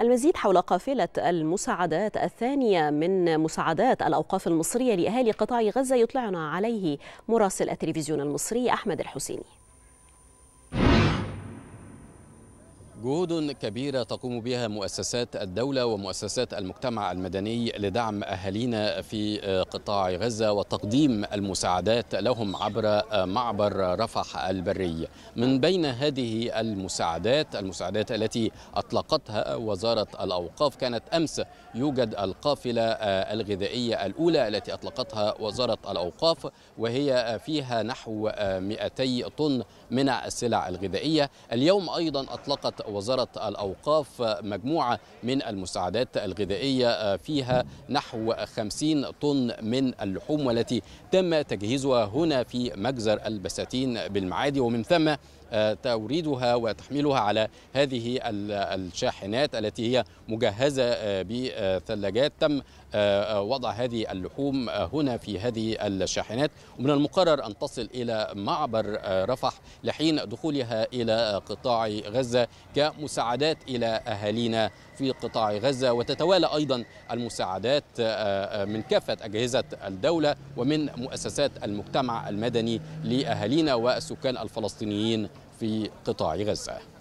المزيد حول قافلة المساعدات الثانية من مساعدات الأوقاف المصرية لأهالي قطاع غزة يطلعنا عليه مراسل التلفزيون المصري أحمد الحسيني جهود كبيرة تقوم بها مؤسسات الدولة ومؤسسات المجتمع المدني لدعم أهالينا في آه، قطاع غزة وتقديم المساعدات لهم عبر آه، معبر رفح البري من بين هذه المساعدات المساعدات التي أطلقتها وزارة الأوقاف كانت أمس يوجد القافلة آه، الغذائية الأولى التي أطلقتها وزارة الأوقاف وهي فيها نحو 200 طن من السلع الغذائية اليوم أيضا أطلقت وزارة الأوقاف مجموعة من المساعدات الغذائية آه، فيها نحو 50 طن من اللحوم والتي تم تجهيزها هنا في مجزر البساتين بالمعادي ومن ثم آه، توريدها وتحميلها على هذه الشاحنات التي هي مجهزه آه، بثلاجات تم وضع هذه اللحوم هنا في هذه الشاحنات ومن المقرر ان تصل الى معبر رفح لحين دخولها الى قطاع غزه كمساعدات إلى أهالينا في قطاع غزة وتتوالى أيضا المساعدات آه، آه، من كافة أجهزة الدولة ومن مؤسسات المجتمع المدني لأهالينا والسكان الفلسطينيين في قطاع غزة